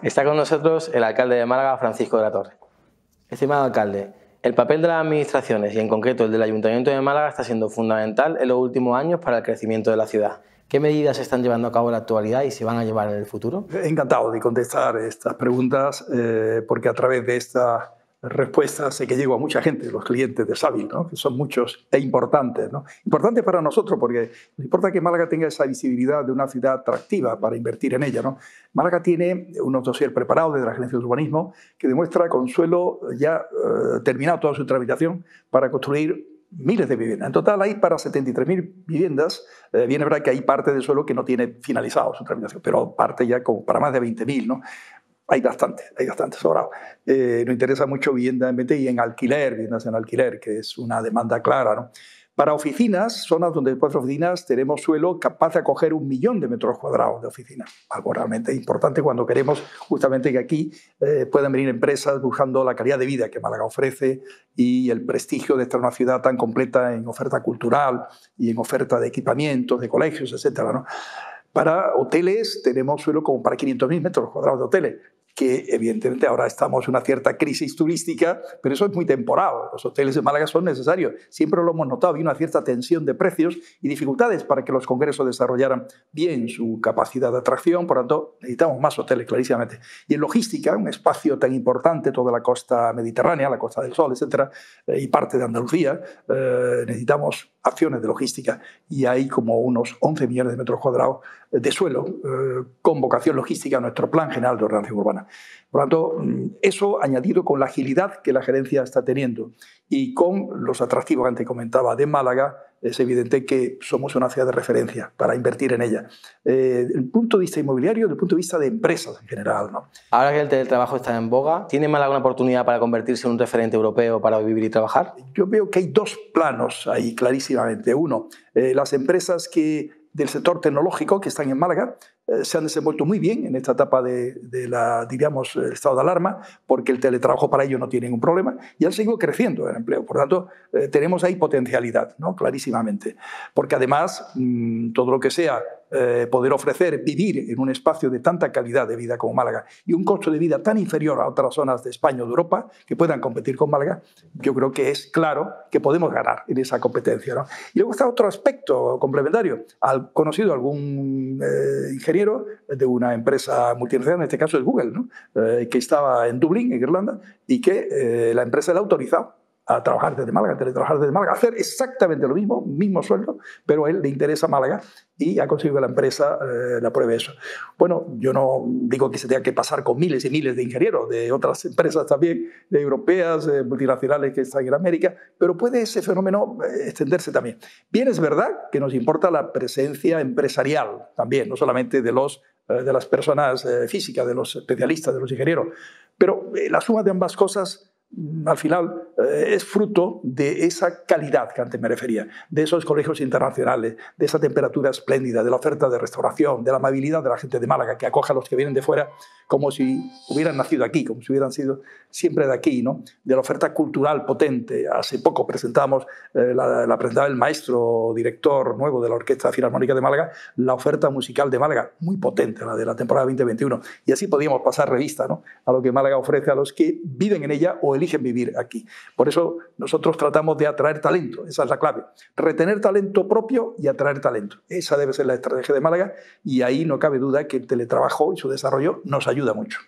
Está con nosotros el alcalde de Málaga, Francisco de la Torre. Estimado alcalde, el papel de las administraciones y en concreto el del Ayuntamiento de Málaga está siendo fundamental en los últimos años para el crecimiento de la ciudad. ¿Qué medidas se están llevando a cabo en la actualidad y se van a llevar en el futuro? Encantado de contestar estas preguntas eh, porque a través de esta respuesta sé que llego a mucha gente, los clientes de sabi ¿no? que son muchos e importantes. ¿no? Importantes para nosotros porque nos importa que Málaga tenga esa visibilidad de una ciudad atractiva para invertir en ella. ¿no? Málaga tiene unos dossiers preparados de la Agencia de Urbanismo que demuestra suelo ya eh, terminado toda su tramitación para construir miles de viviendas. En total hay para 73.000 viviendas. Eh, bien es verdad que hay parte del suelo que no tiene finalizado su tramitación, pero parte ya como para más de 20.000. ¿no? hay bastante, hay bastante sobrado. Eh, nos interesa mucho vivienda y en alquiler, viviendas en alquiler, que es una demanda clara. ¿no? Para oficinas, zonas donde después de oficinas, tenemos suelo capaz de acoger un millón de metros cuadrados de oficinas. Algo realmente importante cuando queremos justamente que aquí eh, puedan venir empresas buscando la calidad de vida que Málaga ofrece y el prestigio de estar en una ciudad tan completa en oferta cultural y en oferta de equipamientos, de colegios, etc. ¿no? Para hoteles tenemos suelo como para 500.000 metros cuadrados de hoteles que evidentemente ahora estamos en una cierta crisis turística, pero eso es muy temporal. Los hoteles de Málaga son necesarios. Siempre lo hemos notado. Había una cierta tensión de precios y dificultades para que los congresos desarrollaran bien su capacidad de atracción. Por tanto, necesitamos más hoteles, clarísimamente. Y en logística, un espacio tan importante, toda la costa mediterránea, la costa del Sol, etcétera, eh, y parte de Andalucía, eh, necesitamos acciones de logística. Y hay como unos 11 millones de metros cuadrados de suelo eh, con vocación logística a nuestro plan general de ordenación urbana. Por lo tanto, eso añadido con la agilidad que la gerencia está teniendo y con los atractivos que antes comentaba de Málaga, es evidente que somos una ciudad de referencia para invertir en ella. Eh, el punto de vista inmobiliario, desde el punto de vista de empresas en general. Ahora que el trabajo está en boga, ¿tiene Málaga una oportunidad para convertirse en un referente europeo para vivir y trabajar? Yo veo que hay dos planos ahí clarísimamente. Uno, eh, las empresas que del sector tecnológico que están en Málaga eh, se han desenvuelto muy bien en esta etapa de, la, diríamos, estado de alarma, porque el teletrabajo para ellos no tiene ningún problema, y han seguido creciendo el empleo. Por lo tanto, eh, tenemos ahí potencialidad, ¿no? clarísimamente. Porque además, mm, todo lo que sea eh, poder ofrecer vivir en un espacio de tanta calidad de vida como Málaga y un costo de vida tan inferior a otras zonas de España o de Europa que puedan competir con Málaga, yo creo que es claro que podemos ganar en esa competencia. Y luego está otro aspecto complementario. Al conocido algún eh, ingeniero de una empresa multinacional, en este caso es Google, ¿no? Eh, que estaba en Dublín, en Irlanda, y que la empresa le ha autorizado a trabajar desde Málaga, a teletrabajar desde Málaga, a hacer exactamente lo mismo, mismo sueldo, pero a él le interesa Málaga y ha conseguido que la empresa eh, la eso. Bueno, yo no digo que se tenga que pasar con miles y miles de ingenieros de otras empresas también, de europeas, multinacionales que están en América, pero puede ese fenómeno eh, extenderse también. Bien, es verdad que nos importa la presencia empresarial también, no solamente de, los, eh, de las personas eh, físicas, de los especialistas, de los ingenieros, pero la suma de ambas cosas al final eh, es fruto de esa calidad que antes me refería, de esos colegios internacionales, de esa temperatura espléndida, de la oferta de restauración, de la amabilidad de la gente de Málaga, que acoge a los que vienen de fuera como si hubieran nacido aquí, como si hubieran sido siempre de aquí, ¿no? de la oferta cultural potente. Hace poco presentamos, eh, la, la, presentaba el maestro director nuevo de la Orquesta Filarmónica de Málaga, la oferta musical de Málaga, muy potente, la de la temporada 2021. Y así podíamos pasar revista a lo que Málaga ofrece a los que viven en ella o eligen vivir aquí. Por eso nosotros tratamos de atraer talento, esa es la clave. Retener talento propio y atraer talento. Esa debe ser la estrategia de Málaga y ahí no cabe duda que el teletrabajo y su desarrollo nos ayuda mucho.